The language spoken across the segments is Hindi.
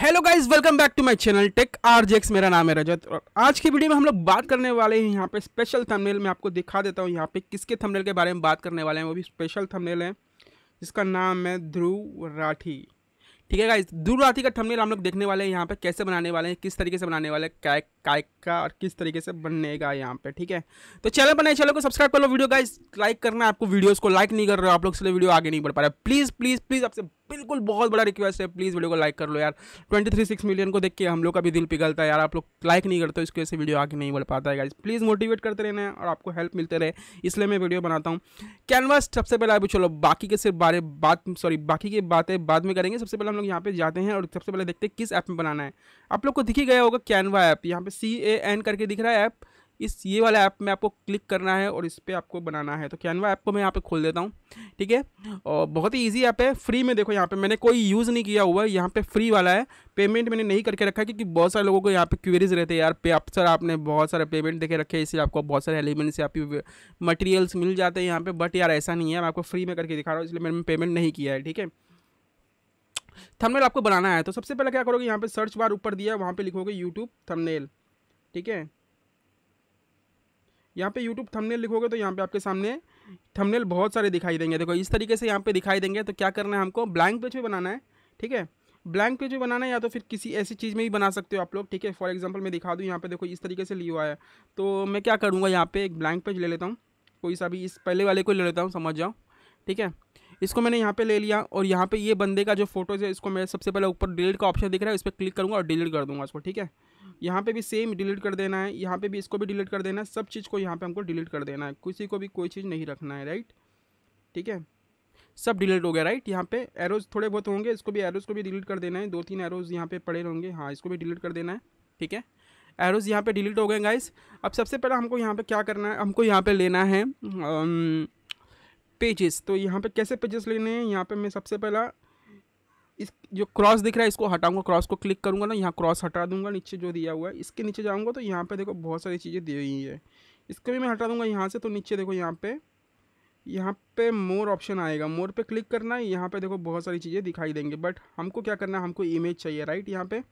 hello guys welcome back to my channel tech आरजेक्स मेरा नाम है रजत और आज की वीडियो में हम लोग बात करने वाले हैं यहाँ पे स्पेशल थंबनेल मैं आपको दिखा देता हूँ यहाँ पे किसके थंबनेल के बारे में बात करने वाले हैं वो भी स्पेशल थंबनेल है जिसका नाम है ध्रुव राठी ठीक है गाइस ध्रुव राठी का थमनेल हम लोग देखने वाले हैं यहाँ पर कैसे बनाने वाले हैं किस तरीके से बनाने वाले हैं काय का और किस तरीके से बनेगा यहाँ पे ठीक है तो चैनल बनाए चैनल को सब्सक्राइब कर लो वीडियो गाइज लाइक करना है आपको वीडियोज़ को लाइक नहीं कर रहे हो आप लोग इसलिए वीडियो आगे नहीं बढ़ पा रहे प्लीज़ प्लीज़ प्लीज़ आपसे बिल्कुल बहुत बड़ा रिक्वेस्ट है प्लीज़ वीडियो को लाइक कर लो यार ट्वेंटी थ्री सिक्स मिलियन को देख के हम लोग का भी दिल पिघलता है यार आप लोग लाइक नहीं करते इसके वजह से वीडियो आगे नहीं बढ़ पाता है गाइज प्लीज़ मोटिवेट करते रहना और आपको हेल्प मिलते रहे इसलिए मैं वीडियो बनाता हूँ कैनवास सबसे पहले अभी चलो बाकी के सिर्फ बारे बात सॉरी बाकी की बातें बाद में करेंगे सबसे पहले हम लोग यहाँ पे जाते हैं और सबसे पहले देखते हैं किस ऐप में बनाना है आप लोग को दिखी गया होगा कैनवा ऐप यहाँ पे सी ए एन करके दिख रहा है ऐप इस ये वाला ऐप में आपको क्लिक करना है और इस पर आपको बनाना है तो कैनवा ऐप को मैं यहाँ पे खोल देता हूँ ठीक है और बहुत ही ईजी ऐप है फ्री में देखो यहाँ पे मैंने कोई यूज़ नहीं किया हुआ है यहाँ पे फ्री वाला है पेमेंट मैंने नहीं करके रखा है क्योंकि बहुत सारे लोगों को यहाँ पे क्वेरीज रहते हैं यार पे आप सर आपने बहुत सारे पेमेंट देखे रखे इसलिए आपको बहुत सारे एलिमेंट्स यहाँ आपकी मटेरियल्स मिल जाते हैं यहाँ पर बट यार ऐसा नहीं है मैं आपको फ्री में करके दिखा रहा हूँ इसलिए मैंने पेमेंट नहीं किया है ठीक है थमनेल आपको बनाना है तो सबसे पहले क्या करोगे यहाँ पे सर्च बार ऊपर दिया है वहाँ पे लिखोगे यूट्यूब थमनेल ठीक है यहाँ पे यूट्यूब थंबनेल लिखोगे तो यहाँ पे आपके सामने थंबनेल बहुत सारे दिखाई देंगे देखो इस तरीके से यहाँ पे दिखाई देंगे तो क्या करना है हमको ब्लैंक पेज भी बनाना है ठीक है ब्लैंक पेज भी बनाना है या तो फिर किसी ऐसी चीज़ में भी बना सकते हो आप लोग ठीक है फॉर एग्जाम्पल मैं दिखा दूँ यहाँ पे देखो इस तरीके से लिया हुआ है तो मैं क्या करूँगा यहाँ पे एक ब्लैंक पेज ले लेता हूँ कोई सा भी इस पहले वाले को ले लेता हूँ समझ जाओ ठीक है इसको मैंने यहाँ पे ले लिया और यहाँ पे ये बंदे का जो फोटोज़ है इसको मैं सबसे पहले ऊपर डिलीट का ऑप्शन दिख रहा है इस पर क्लिक करूँगा और डिलीट कर दूँगा इसको ठीक है यहाँ पे भी सेम डिलीट कर देना है यहाँ पे भी इसको भी डिलीट कर देना है सब चीज़ को यहाँ पे हमको डिलीट कर देना है किसी को भी कोई चीज़ नहीं रखना है राइट ठीक है सब डिलीट हो गया राइट यहाँ पे एरोज थोड़े बहुत होंगे इसको भी एरोज को भी डिलीट कर देना है दो तीन एरोज यहाँ पे पड़े होंगे हाँ इसको भी डिलीट कर देना है ठीक है एरोज यहाँ पे डिलीट हो गए गाइस अब सबसे पहले हमको यहाँ पे क्या करना है हमको यहाँ पे लेना है पेजेस तो यहाँ पे कैसे पेजेस लेने हैं यहाँ पे मैं सबसे पहला इस जो क्रॉस दिख रहा है इसको हटाऊंगा क्रॉस को क्लिक करूंगा ना यहाँ क्रॉस हटा दूंगा नीचे जो दिया हुआ है इसके नीचे जाऊँगा तो यहाँ पे देखो बहुत सारी चीज़ें दी हुई है इसको भी मैं हटा दूंगा यहाँ से तो नीचे देखो यहाँ पे यहाँ पे मोर ऑप्शन आएगा मोर पे क्लिक करना है यहाँ पर देखो बहुत सारी चीज़ें दिखाई देंगे बट हमको क्या करना है हमको इमेज चाहिए राइट यहाँ पर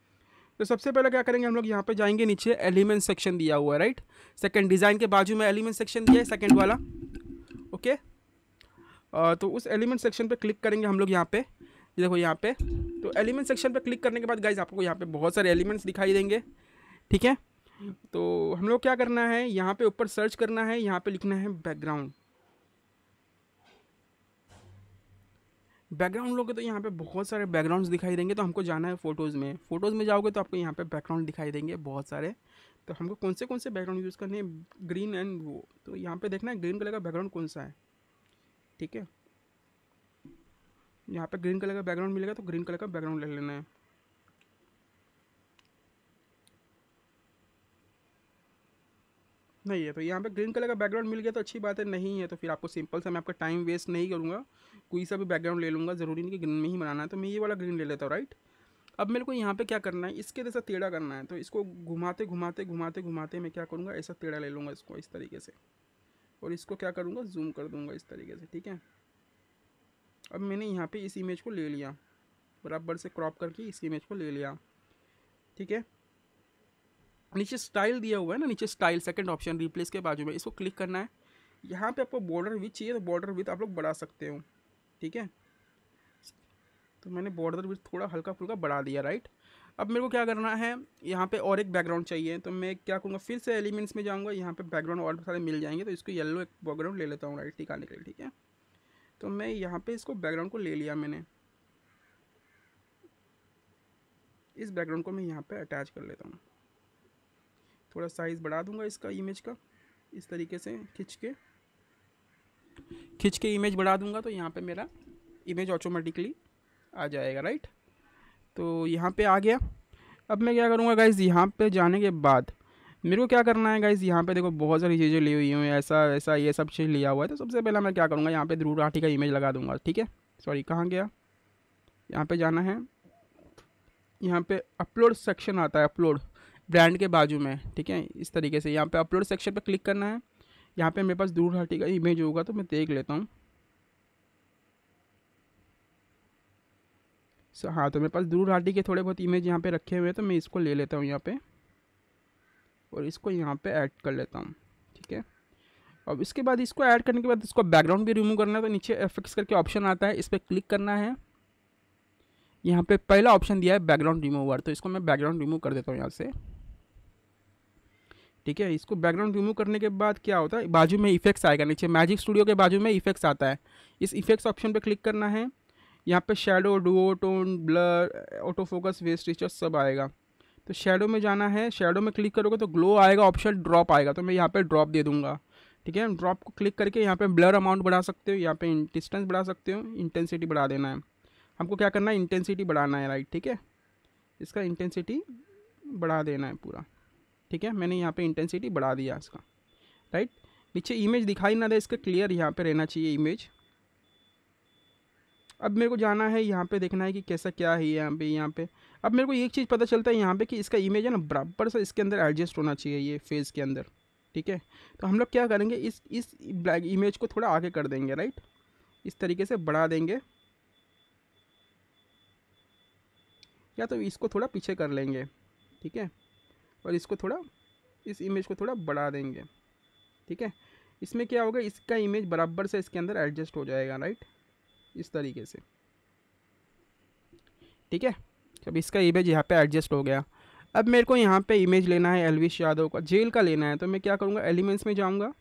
तो सबसे पहले क्या करेंगे हम लोग यहाँ पर जाएंगे नीचे एलिमेंट सेक्शन दिया हुआ है राइट सेकेंड डिज़ाइन के बाजू में एलिमेंट सेक्शन दिया है सेकेंड वाला ओके तो उस एलिमेंट सेक्शन पर क्लिक करेंगे हम लोग यहाँ पर ये देखो यहाँ पे तो एलिमेंट सेक्शन पर क्लिक करने के बाद गाइज आपको यहाँ पे बहुत सारे एलिमेंट्स दिखाई देंगे ठीक है तो हम लोग क्या करना है यहाँ पे ऊपर सर्च करना है यहाँ पे लिखना है बैकग्राउंड बैकग्राउंड लोगे तो यहाँ पे बहुत सारे बैकग्राउंड्स दिखाई देंगे तो हमको जाना है फ़ोटोज़ में फ़ोटोज़ में जाओगे तो आपको यहाँ पे बैकग्राउंड दिखाई देंगे बहुत सारे तो हमको कौन से कौन से बैकग्राउंड यूज़ करने हैं ग्रीन एंड वो तो यहाँ पे देखना है ग्रीन कलर का बैकग्राउंड कौन सा है ठीक है यहाँ पे ग्रीन कलर का बैकग्राउंड मिलेगा तो ग्रीन कलर का बैकग्राउंड ले लेना है नहीं है तो यहाँ पे ग्रीन कलर का बैकग्राउंड मिल गया तो अच्छी बात है नहीं है तो फिर आपको सिंपल सा मैं आपका टाइम वेस्ट नहीं करूँगा कोई सा भी बैकग्राउंड ले लूँगा ज़रूरी नहीं कि ग्रीन में ही बनाना है तो मैं ये वाला ग्रीन ले लेता हूँ राइट अब मेरे को यहाँ पे क्या करना है इसके जैसा टेढ़ा करना है तो इसको घुमाते घुमाते घुमाते घुमाते मैं क्या करूँगा ऐसा टेढ़ा ले लूँगा इसको इस तरीके से और इसको क्या करूँगा जूम कर दूँगा इस तरीके से ठीक है अब मैंने यहाँ पे इस इमेज को ले लिया बराबर से क्रॉप करके इस इमेज को ले लिया ठीक है नीचे स्टाइल दिया हुआ है ना नीचे स्टाइल सेकंड ऑप्शन रिप्लेस के बाजू में इसको क्लिक करना है यहाँ पे आपको बॉर्डर विथ चाहिए तो बॉर्डर विथ आप लोग बढ़ा सकते हो ठीक है तो मैंने बॉर्डर विथ थोड़ा हल्का फुल्का बढ़ा दिया राइट अब मेरे को क्या करना है यहाँ पे और एक बैकग्राउंड चाहिए तो मैं क्या करूँगा फिर से एलिमेंट्स में जाऊँगा यहाँ पे बैकग्राउंड और सारे मिल जाएंगे तो इसको येलो एक बैकग्राउंड ले लेता हूँ राइट टिकाने के लिए ठीक है तो मैं यहाँ पे इसको बैकग्राउंड को ले लिया मैंने इस बैकग्राउंड को मैं यहाँ पे अटैच कर लेता हूँ थोड़ा साइज़ बढ़ा दूँगा इसका इमेज का इस तरीके से खींच के खींच के इमेज बढ़ा दूँगा तो यहाँ पे मेरा इमेज ऑटोमेटिकली आ जाएगा राइट तो यहाँ पे आ गया अब मैं क्या करूँगा गाइज यहाँ पे जाने के बाद मेरे को क्या करना है गाइज़ यहाँ पे देखो बहुत सारी चीज़ें ली हुई हूँ ऐसा वैसा ये सब चीज़ लिया हुआ है तो सबसे पहला मैं क्या करूँगा यहाँ पे ध्रुव राठी का इमेज लगा दूँगा ठीक है सॉरी कहाँ गया यहाँ पे जाना है यहाँ पे अपलोड सेक्शन आता है अपलोड ब्रांड के बाजू में ठीक है इस तरीके से यहाँ पर अपलोड सेक्शन पर क्लिक करना है यहाँ पर मेरे पास दूर राठी का इमेज होगा तो मैं देख लेता हूँ सो हाँ तो मेरे पास दूर हाटी के थोड़े बहुत इमेज यहाँ पे रखे हुए हैं तो मैं इसको ले लेता हूँ यहाँ पे और इसको यहाँ पे ऐड कर लेता हूँ ठीक है अब इसके बाद इसको ऐड करने के बाद इसको बैकग्राउंड भी रिमूव करना है तो नीचे एफेक्ट्स करके ऑप्शन आता है इस पर क्लिक करना है यहाँ पे पहला ऑप्शन दिया है बैकग्राउंड रिमूवर तो इसको मैं बैकग्राउंड रिमूव कर देता हूँ यहाँ से ठीक है इसको बैकग्राउंड रिमूव करने के बाद क्या होता है बाजू में इफेक्ट्स आएगा नीचे मैजिक स्टूडियो के बाजू में इफेक्ट्स आता है इस इफेक्ट्स ऑप्शन पे क्लिक करना है यहाँ पे shadow duo tone blur auto focus वेस्ट रिचर्स सब आएगा तो शेडो में जाना है शेडो में क्लिक करोगे तो ग्लो आएगा ऑप्शन ड्रॉप आएगा तो मैं यहाँ पर ड्रॉप दे दूँगा ठीक है ड्रॉप को क्लिक करके यहाँ पे ब्लर अमाउंट बढ़ा सकते हो यहाँ पे डिस्टेंस बढ़ा सकते हो इंटेंसिटी बढ़ा देना है हमको क्या करना है इंटेंसिटी बढ़ाना है राइट ठीक है इसका इंटेंसिटी बढ़ा देना है पूरा ठीक है मैंने यहाँ पे इंटेंसिटी बढ़ा दिया इसका राइट नीचे इमेज दिखाई ना दे इसका क्लियर यहाँ पे रहना चाहिए इमेज अब मेरे को जाना है यहाँ पे देखना है कि कैसा क्या है यहाँ पे यहाँ पे अब मेरे को एक चीज़ पता चलता है यहाँ पे कि इसका इमेज है ना बराबर सा इसके अंदर एडजस्ट होना चाहिए ये फेज़ के अंदर ठीक है तो हम लोग क्या करेंगे इस इस ब्लैक इमेज को थोड़ा आगे कर देंगे राइट इस तरीके से बढ़ा देंगे या तो इसको थोड़ा पीछे कर लेंगे ठीक है और इसको थोड़ा इस इमेज को थोड़ा बढ़ा देंगे ठीक है इसमें क्या होगा इसका इमेज बराबर से इसके अंदर एडजस्ट हो जाएगा राइट इस तरीके से ठीक है अब इसका इमेज यहाँ पे एडजस्ट हो गया अब मेरे को यहाँ पे इमेज लेना है एलविश यादव का जेल का लेना है तो मैं क्या करूँगा एलिमेंट्स में जाऊँगा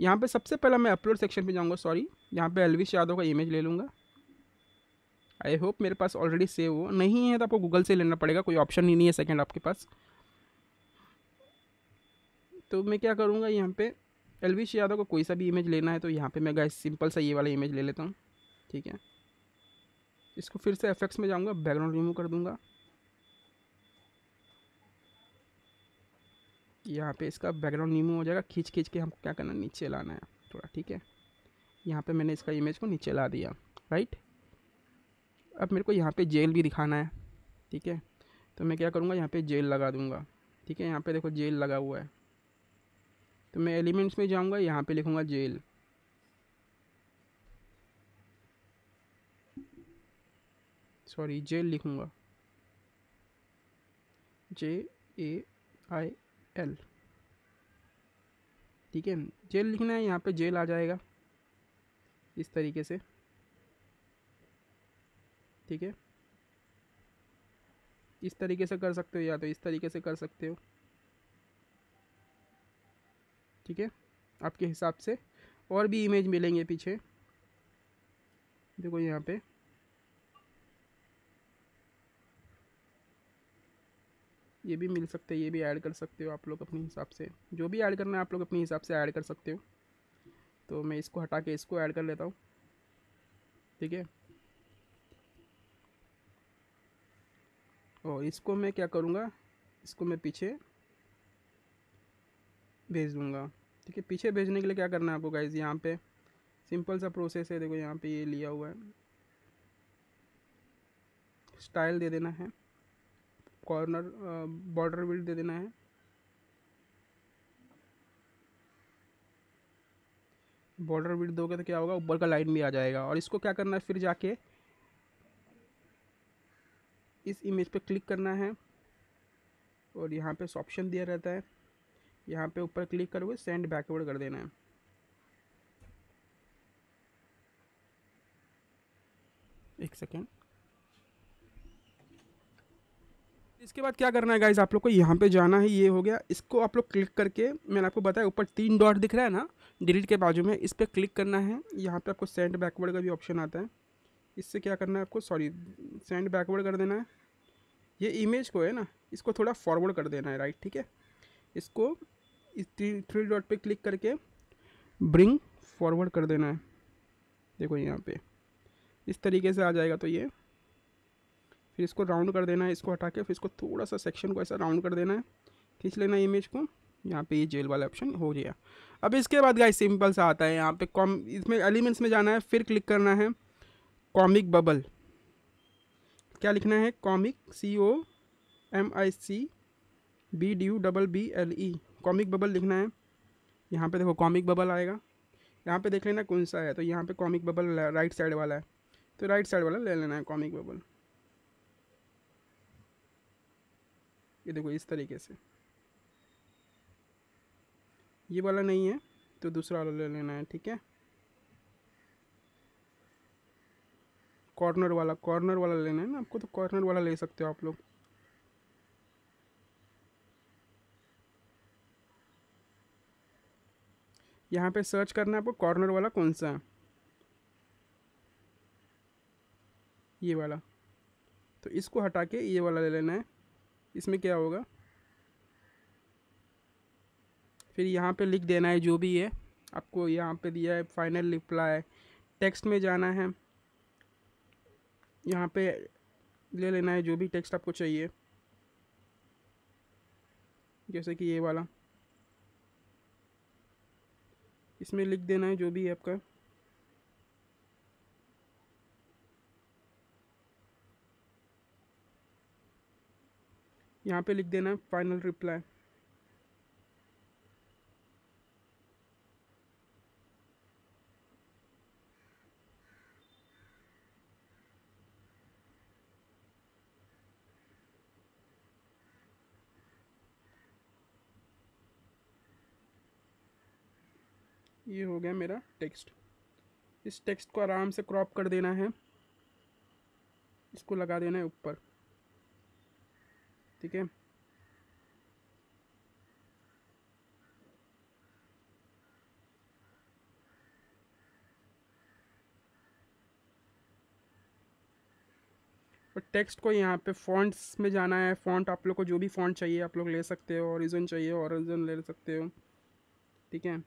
यहाँ पे सबसे पहला मैं अपलोड सेक्शन पे जाऊँगा सॉरी यहाँ पे एलविश यादव का इमेज ले लूँगा आई होप मेरे पास ऑलरेडी सेव हो नहीं है तो आपको गूगल से लेना पड़ेगा कोई ऑप्शन ही नहीं है सेकेंड आपके पास तो मैं क्या करूँगा यहाँ पर एलविश यादव का कोई सा भी इमेज लेना है तो यहाँ पर मैं गए सिंपल सा ये वाला इमेज ले लेता हूँ ठीक है इसको फिर से एफेक्ट्स में जाऊंगा बैकग्राउंड रिमूव कर दूंगा यहाँ पे इसका बैकग्राउंड रिमूव हो जाएगा खींच खींच के हमको क्या करना नीचे लाना है थोड़ा ठीक है यहाँ पे मैंने इसका इमेज को नीचे ला दिया राइट अब मेरे को यहाँ पे जेल भी दिखाना है ठीक है तो मैं क्या करूँगा यहाँ पर जेल लगा दूँगा ठीक है यहाँ पर देखो जेल लगा हुआ है तो मैं एलिमेंट्स में जाऊँगा यहाँ पर लिखूँगा जेल सॉरी जेल लिखूँगा जे ए आई एल ठीक है जेल लिखना है यहाँ पे जेल आ जाएगा इस तरीके से ठीक है इस तरीके से कर सकते हो या तो इस तरीके से कर सकते हो ठीक है आपके हिसाब से और भी इमेज मिलेंगे पीछे देखो यहाँ पे ये भी मिल सकते हैं ये भी ऐड कर सकते हो आप लोग अपने हिसाब से जो भी ऐड करना है आप लोग अपने हिसाब से ऐड कर सकते हो तो मैं इसको हटा के इसको ऐड कर लेता हूँ ठीक है और इसको मैं क्या करूँगा इसको मैं पीछे भेज दूँगा ठीक है पीछे भेजने के लिए क्या करना है आपको गाइज यहाँ पे सिंपल सा प्रोसेस है देखो यहाँ पे ये लिया हुआ है स्टाइल दे देना है कॉर्नर बॉर्डर विल दे देना है बॉर्डर विड दोगे तो क्या होगा ऊपर का लाइन भी आ जाएगा और इसको क्या करना है फिर जाके इस इमेज पे क्लिक करना है और यहाँ पे ऑप्शन दिया रहता है यहाँ पे ऊपर क्लिक करोगे सेंड बैकवर्ड कर देना है एक सेकेंड इसके बाद क्या करना है गाइज आप लोग को यहाँ पे जाना है ये हो गया इसको आप लोग क्लिक करके मैंने आपको बताया ऊपर तीन डॉट दिख रहा है ना डिलीट के बाजू में इस पर क्लिक करना है यहाँ पे आपको सेंड बैकवर्ड का भी ऑप्शन आता है इससे क्या करना है आपको सॉरी सेंड बैकवर्ड कर देना है ये इमेज को है ना इसको थोड़ा फॉरवर्ड कर देना है राइट ठीक है इसको इस थ्री डॉट पर क्लिक करके ब्रिंग फॉरवर्ड कर देना है देखो यहाँ पर इस तरीके से आ जाएगा तो ये फिर इसको राउंड कर देना है इसको हटा के फिर इसको थोड़ा सा सेक्शन को ऐसा राउंड कर देना है खींच लेना है इमेज को यहाँ पे ये जेल वाला ऑप्शन हो गया अब इसके बाद गाइस सिंपल सा आता है यहाँ पे कॉम इसमें एलिमेंट्स में जाना है फिर क्लिक करना है कॉमिक बबल क्या लिखना है comic C O M I C B D U double B L E comic bubble लिखना है यहाँ पे देखो कॉमिक बबल आएगा यहाँ पे देख लेना कौन सा है तो यहाँ पे कॉमिक बबल राइट साइड वाला है तो राइट साइड वाला ले लेना है कॉमिक बबल ये देखो इस तरीके से ये वाला नहीं है तो दूसरा वाला ले लेना है ठीक है कॉर्नर वाला कॉर्नर वाला लेना है ना आपको तो कॉर्नर वाला ले सकते हो आप लोग यहाँ पे सर्च करना है आपको कॉर्नर वाला कौन सा है ये वाला तो इसको हटा के ये वाला ले लेना है इसमें क्या होगा फिर यहाँ पे लिख देना है जो भी है आपको यहाँ पे दिया है फाइनल रिप्लाई टेक्स्ट में जाना है यहाँ पे ले लेना है जो भी टेक्स्ट आपको चाहिए जैसे कि ये वाला इसमें लिख देना है जो भी है आपका यहाँ पे लिख देना है फाइनल रिप्लाई ये हो गया मेरा टेक्स्ट इस टेक्स्ट को आराम से क्रॉप कर देना है इसको लगा देना है ऊपर ठीक है और टेक्स्ट को यहाँ पे फॉन्ट्स में जाना है फॉन्ट आप लोग को जो भी फॉन्ट चाहिए आप लोग ले सकते हो ऑरिजन चाहिए ऑरिजन ले सकते हो ठीक है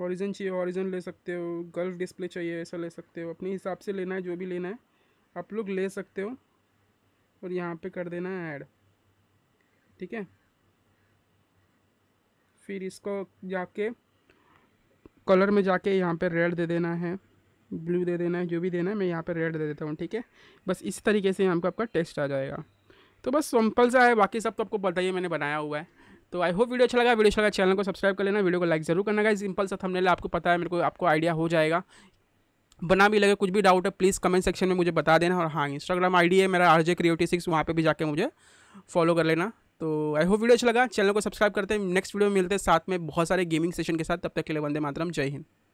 हॉरिजन चाहिए हॉरिजन ले सकते हो गल्फ डिस्प्ले चाहिए ऐसा ले सकते हो अपने हिसाब से लेना है जो भी लेना है आप लोग ले सकते हो और यहाँ पे कर देना है ऐड ठीक है फिर इसको जाके कलर में जाके यहाँ पे रेड दे देना है ब्लू दे देना है जो भी देना है मैं यहाँ पे रेड दे देता हूँ ठीक है बस इस तरीके से यहाँ पर आपका टेस्ट आ जाएगा तो बस सिंपल सा है बाकी सब तो आपको बताइए मैंने बनाया हुआ है तो आई होप वीडियो अच्छा लगा वीडियो अच्छा लगा चैनल को सब्सक्राइब कर लेना वीडियो को लाइक जरूर करना गाइज सिंपल सा थंबनेल आपको पता है मेरे को आपको आइडिया हो जाएगा बना भी लगे कुछ भी डाउट है प्लीज़ कमेंट सेक्शन में मुझे बता देना और हाँ इंस्टाग्राम आईडी है मेरा आर जे क्रिएटी सिक्स वहाँ पर भी जाके मुझे फॉलो कर लेना तो आई होप वीडियो अच्छा लगा चैनल को सब्सक्राइब करते हैं नेक्स्ट वीडियो में मिलते हैं साथ में बहुत सारे गेमिंग सेशन के साथ तब तक के लिए वंदे मातरम जय हिंद